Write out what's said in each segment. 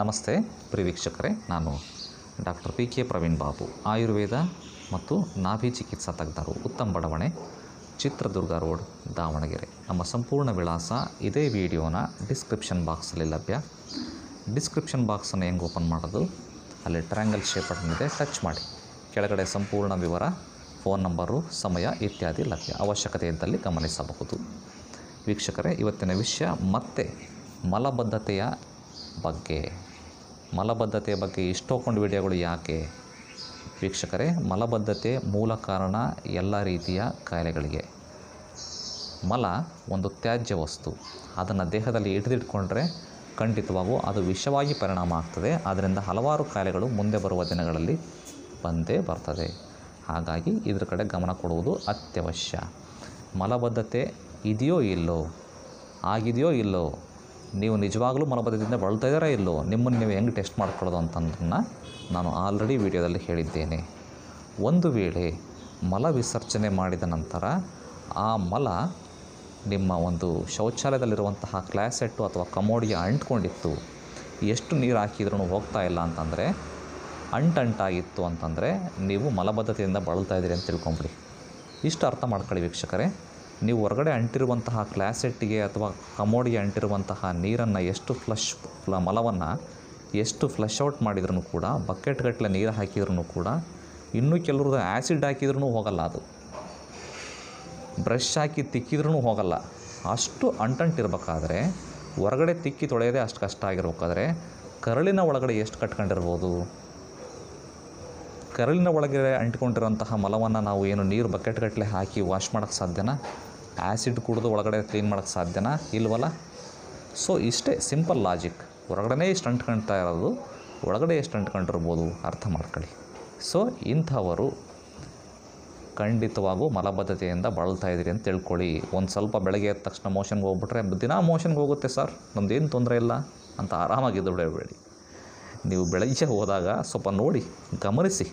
ನಮಸ್ತೆ ಪ್ರಿವೀಕ್ಷಕರೇ ನಾನು doctor P K Praveen Babu Ayurveda ಮತ್ತು ನಾಭಿ ಚಿಕಿತ್ಸಾ ತಜ್ಞರು ಉತ್ತಮ ಬಡಾವಣೆ ಚಿತ್ರದುರ್ಗ ರೋಡ್ ದಾವಣಗೆರೆ ನಮ್ಮ ಸಂಪೂರ್ಣ ವಿಳಾಸ ಇದೇ ವಿಡಿಯೋನ ಡಿಸ್ಕ್ರಿಪ್ಷನ್ ಬಾಕ್ಸಲ್ಲಿ ಲಭ್ಯ ಡಿಸ್ಕ್ರಿಪ್ಷನ್ ಬಾಕ್ಸನ್ನು ಹೆಂಗೆ ಓಪನ್ ಮಾಡೋದು ಅಲ್ಲಿ ಟ್ರ್ಯಾಂಗಲ್ ಶೇಪ್ ಇದೆ ಟಚ್ ಮಾಡಿ ಕೆಳಗಡೆ ಸಂಪೂರ್ಣ ವಿವರ ಫೋನ್ ನಂಬರು ಸಮಯ ಇತ್ಯಾದಿ ಲಭ್ಯ ಅವಶ್ಯಕತೆ ಇದ್ದಲ್ಲಿ ಗಮನಿಸಬಹುದು ವೀಕ್ಷಕರೇ ಇವತ್ತಿನ ವಿಷಯ ಮತ್ತೆ ಮಲಬದ್ಧತೆಯ ಬಗ್ಗೆ ಮಲಬದ್ಧತೆಯ ಬಗ್ಗೆ ಕೊಂಡು ವಿಡಿಯೋಗಳು ಯಾಕೆ ವೀಕ್ಷಕರೇ ಮಲಬದ್ಧತೆ ಮೂಲ ಕಾರಣ ಎಲ್ಲ ರೀತಿಯ ಕಾಯಿಲೆಗಳಿಗೆ ಮಲ ಒಂದು ತ್ಯಾಜ್ಯ ವಸ್ತು ಅದನ್ನು ದೇಹದಲ್ಲಿ ಹಿಡಿದಿಟ್ಕೊಂಡ್ರೆ ಖಂಡಿತವಾಗೂ ಅದು ವಿಷವಾಗಿ ಪರಿಣಾಮ ಆಗ್ತದೆ ಆದ್ದರಿಂದ ಹಲವಾರು ಕಾಯಿಲೆಗಳು ಮುಂದೆ ಬರುವ ದಿನಗಳಲ್ಲಿ ಬಂದೇ ಬರ್ತದೆ ಹಾಗಾಗಿ ಇದರ ಕಡೆ ಗಮನ ಕೊಡುವುದು ಅತ್ಯವಶ್ಯ ಮಲಬದ್ಧತೆ ಇದೆಯೋ ಇಲ್ಲೋ ಆಗಿದೆಯೋ ಇಲ್ಲೋ ನೀವು ನಿಜವಾಗಲೂ ಮಲಬದ್ಧತೆಯಿಂದ ಬಳಲ್ತಾ ಇದ್ದಾರಾ ಇಲ್ಲೋ ನಿಮ್ಮನ್ನು ನೀವು ಹೆಂಗೆ ಟೆಸ್ಟ್ ಮಾಡ್ಕೊಳ್ಳೋದು ಅಂತಂದನ್ನು ನಾನು ಆಲ್ರೆಡಿ ವಿಡಿಯೋದಲ್ಲಿ ಹೇಳಿದ್ದೇನೆ ಒಂದು ವೇಳೆ ಮಲ ವಿಸರ್ಜನೆ ಮಾಡಿದ ನಂತರ ಆ ಮಲ ನಿಮ್ಮ ಒಂದು ಶೌಚಾಲಯದಲ್ಲಿರುವಂತಹ ಕ್ಲಾಸೆಟ್ಟು ಅಥವಾ ಕಮೋಡಿಗೆ ಅಂಟ್ಕೊಂಡಿತ್ತು ಎಷ್ಟು ನೀರು ಹಾಕಿದ್ರೂ ಹೋಗ್ತಾ ಇಲ್ಲ ಅಂತಂದರೆ ಅಂಟಂಟಾಗಿತ್ತು ಅಂತಂದರೆ ನೀವು ಮಲಬದ್ಧತೆಯಿಂದ ಬಳಲ್ತಾ ಇದ್ದೀರಿ ಅಂತ ತಿಳ್ಕೊಂಬಿಡಿ ಇಷ್ಟು ಅರ್ಥ ಮಾಡ್ಕೊಳ್ಳಿ ವೀಕ್ಷಕರೇ ನೀವು ಹೊರಗಡೆ ಅಂಟಿರುವಂತಹ ಕ್ಲಾಸೆಟ್ಟಿಗೆ ಅಥವಾ ಕಮೋಡಿಗೆ ಅಂಟಿರುವಂತಹ ನೀರನ್ನು ಎಷ್ಟು ಫ್ಲಶ್ ಮಲವನ್ನು ಎಷ್ಟು ಫ್ಲಶ್ ಔಟ್ ಮಾಡಿದ್ರೂ ಕೂಡ ಬಕೆಟ್ಗಟ್ಟಲೆ ನೀರು ಹಾಕಿದ್ರೂ ಕೂಡ ಇನ್ನೂ ಕೆಲವ್ರದ್ದು ಆ್ಯಸಿಡ್ ಹಾಕಿದ್ರೂ ಹೋಗಲ್ಲ ಅದು ಬ್ರಷ್ ಹಾಕಿ ತಿಕ್ಕಿದ್ರೂ ಹೋಗಲ್ಲ ಅಷ್ಟು ಅಂಟಂಟಿರ್ಬೇಕಾದ್ರೆ ಹೊರಗಡೆ ತಿಕ್ಕಿ ತೊಳೆಯೋದೇ ಅಷ್ಟು ಕಷ್ಟ ಆಗಿರ್ಬೇಕಾದ್ರೆ ಕರಳಿನ ಒಳಗಡೆ ಎಷ್ಟು ಕಟ್ಕೊಂಡಿರ್ಬೋದು ಕರಳಿನ ಒಳಗಡೆ ಅಂಟಿಕೊಂಡಿರುವಂತಹ ಮಲವನ್ನು ನಾವು ಏನು ನೀರು ಬಕೆಟ್ಗಟ್ಟಲೆ ಹಾಕಿ ವಾಶ್ ಮಾಡೋಕ್ಕೆ ಸಾಧ್ಯನಾ ಆ್ಯಸಿಡ್ ಕುಡಿದು ಒಳಗಡೆ ಕ್ಲೀನ್ ಮಾಡೋಕ್ಕೆ ಸಾಧ್ಯನಾ ಇಲ್ವಲ್ಲ ಸೊ ಇಷ್ಟೇ ಸಿಂಪಲ್ ಲಾಜಿಕ್ ಹೊರಗಡೆ ಇಷ್ಟು ಅಂಟ್ಕೊಳ್ತಾ ಇರೋದು ಒಳಗಡೆ ಎಷ್ಟು ಅಂಟ್ಕೊಂಡಿರ್ಬೋದು ಅರ್ಥ ಮಾಡ್ಕೊಳ್ಳಿ ಸೊ ಇಂಥವರು ಖಂಡಿತವಾಗೂ ಮಲಬದ್ಧತೆಯಿಂದ ಬಳಲ್ತಾ ಇದ್ದೀರಿ ಅಂತ ತಿಳ್ಕೊಳ್ಳಿ ಒಂದು ಸ್ವಲ್ಪ ಬೆಳಗ್ಗೆ ಎದ್ದ ತಕ್ಷಣ ಮೋಷನ್ಗೆ ಹೋಗ್ಬಿಟ್ರೆ ದಿನ ಮೋಷನ್ಗೆ ಹೋಗುತ್ತೆ ಸರ್ ನಮ್ದು ತೊಂದರೆ ಇಲ್ಲ ಅಂತ ಆರಾಮಾಗಿ ಬಿಡಬೇಡಿ ನೀವು ಬೆಳಗ್ಗೆ ಹೋದಾಗ ಸ್ವಲ್ಪ ನೋಡಿ ಗಮನಿಸಿ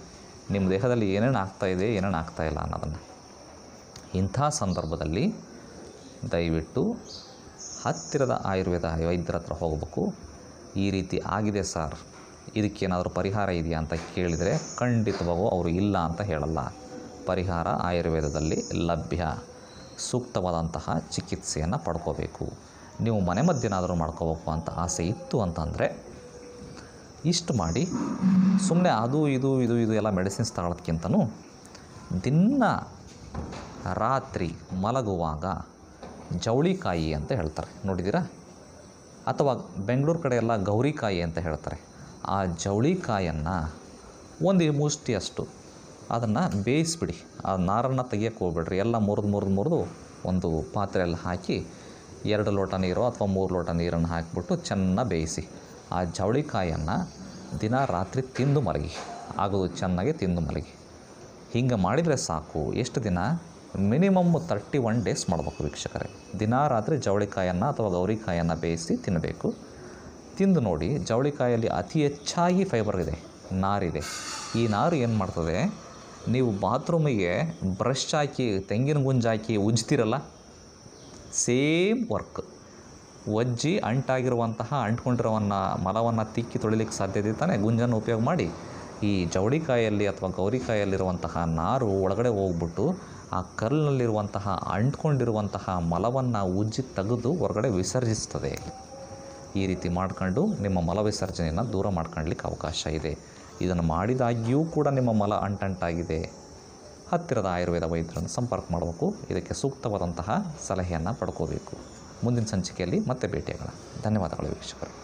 ನಿಮ್ಮ ದೇಹದಲ್ಲಿ ಏನೇನು ಆಗ್ತಾಯಿದೆ ಏನೇನು ಆಗ್ತಾಯಿಲ್ಲ ಅನ್ನೋದನ್ನು ಇಂಥ ಸಂದರ್ಭದಲ್ಲಿ ದಯವಿಟ್ಟು ಹತ್ತಿರದ ಆಯುರ್ವೇದ ವೈದ್ಯರ ಹತ್ರ ಹೋಗಬೇಕು ಈ ರೀತಿ ಆಗಿದೆ ಸರ್ ಇದಕ್ಕೇನಾದರೂ ಪರಿಹಾರ ಇದೆಯಾ ಅಂತ ಕೇಳಿದರೆ ಖಂಡಿತವಾಗೂ ಅವರು ಇಲ್ಲ ಅಂತ ಹೇಳಲ್ಲ ಪರಿಹಾರ ಆಯುರ್ವೇದದಲ್ಲಿ ಲಭ್ಯ ಸೂಕ್ತವಾದಂತಹ ಚಿಕಿತ್ಸೆಯನ್ನು ಪಡ್ಕೋಬೇಕು ನೀವು ಮನೆ ಮಧ್ಯೇನಾದರೂ ಮಾಡ್ಕೋಬೇಕು ಅಂತ ಆಸೆ ಇತ್ತು ಅಂತಂದರೆ ಇಷ್ಟು ಮಾಡಿ ಸುಮ್ಮನೆ ಅದು ಇದು ಇದು ಇದು ಎಲ್ಲ ಮೆಡಿಸಿನ್ಸ್ ತಗೊಳ್ಳೋದ್ಕಿಂತನೂ ದಿನ ರಾತ್ರಿ ಮಲಗುವಾಗ ಜವಳಿಕಾಯಿ ಅಂತ ಹೇಳ್ತಾರೆ ನೋಡಿದ್ದೀರಾ ಅಥವಾ ಬೆಂಗಳೂರು ಕಡೆ ಎಲ್ಲ ಗೌರಿಕಾಯಿ ಅಂತ ಹೇಳ್ತಾರೆ ಆ ಜವಳಿಕಾಯನ್ನು ಒಂದು ಮುಷ್ಟಿಯಷ್ಟು ಅದನ್ನು ಬೇಯಿಸ್ಬಿಡಿ ಆ ನಾರನ್ನು ತೆಗಿಯೋಕ್ಕೆ ಹೋಗ್ಬಿಡ್ರಿ ಎಲ್ಲ ಮುರಿದು ಮುರಿದು ಮುರಿದು ಒಂದು ಪಾತ್ರೆಯಲ್ಲಿ ಹಾಕಿ ಎರಡು ಲೋಟ ನೀರು ಅಥವಾ ಮೂರು ಲೋಟ ನೀರನ್ನು ಹಾಕಿಬಿಟ್ಟು ಚೆನ್ನಾಗಿ ಬೇಯಿಸಿ ಆ ಜವಳಿಕಾಯನ್ನು ದಿನ ರಾತ್ರಿ ತಿಂದು ಮಲಗಿ ಆಗೋದು ಚೆನ್ನಾಗಿ ತಿಂದು ಮಲಗಿ ಹಿಂಗೆ ಮಾಡಿದರೆ ಸಾಕು ಎಷ್ಟು ದಿನ ಮಿನಿಮಮ್ ತರ್ಟಿ ಒನ್ ಡೇಸ್ ಮಾಡಬೇಕು ವೀಕ್ಷಕರೇ ದಿನಾ ರಾತ್ರಿ ಜವಳಿಕಾಯನ್ನು ಅಥವಾ ಗೌರಿಕಾಯನ್ನು ಬೇಯಿಸಿ ತಿನ್ನಬೇಕು ತಿಂದು ನೋಡಿ ಜವಳಿಕಾಯಲ್ಲಿ ಅತಿ ಹೆಚ್ಚಾಗಿ ಫೈಬರ್ ಇದೆ ನಾರಿದೆ ಈ ನಾರು ಏನು ಮಾಡ್ತದೆ ನೀವು ಬಾತ್ರೂಮಿಗೆ ಬ್ರಷ್ ಹಾಕಿ ತೆಂಗಿನ ಗುಂಜಾಕಿ ಉಜ್ತಿರಲ್ಲ ಸೇಮ್ ವರ್ಕ್ ಒಜ್ಜಿ ಅಂಟಾಗಿರುವಂತಹ ಅಂಟ್ಕೊಂಡಿರೋವನ್ನ ಮಲವನ್ನು ತಿಕ್ಕಿ ತೊಳಿಲಿಕ್ಕೆ ಸಾಧ್ಯತೆ ತಾನೇ ಗುಂಜನ್ನು ಉಪಯೋಗ ಮಾಡಿ ಈ ಜವಳಿಕಾಯಲ್ಲಿ ಅಥವಾ ಗೌರಿಕಾಯಲ್ಲಿರುವಂತಹ ನಾರು ಒಳಗಡೆ ಹೋಗ್ಬಿಟ್ಟು ಆ ಕಲ್ಲಿನಲ್ಲಿರುವಂತಹ ಅಂಟ್ಕೊಂಡಿರುವಂತಹ ಮಲವನ್ನು ಉಜ್ಜಿ ತೆಗೆದು ಹೊರಗಡೆ ವಿಸರ್ಜಿಸ್ತದೆ ಈ ರೀತಿ ಮಾಡ್ಕೊಂಡು ನಿಮ್ಮ ಮಲ ವಿಸರ್ಜನೆಯನ್ನು ದೂರ ಮಾಡ್ಕೊಳ್ಲಿಕ್ಕೆ ಅವಕಾಶ ಇದೆ ಇದನ್ನು ಮಾಡಿದಾಗಿಯೂ ಕೂಡ ನಿಮ್ಮ ಮಲ ಅಂಟಂಟಾಗಿದೆ ಹತ್ತಿರದ ಆಯುರ್ವೇದ ವೈದ್ಯರನ್ನು ಸಂಪರ್ಕ ಮಾಡಬೇಕು ಇದಕ್ಕೆ ಸೂಕ್ತವಾದಂತಹ ಸಲಹೆಯನ್ನು ಪಡ್ಕೋಬೇಕು ಮುಂದಿನ ಸಂಚಿಕೆಯಲ್ಲಿ ಮತ್ತೆ ಭೇಟಿಯಾಗೋಣ ಧನ್ಯವಾದಗಳು ವೀಕ್ಷಕರು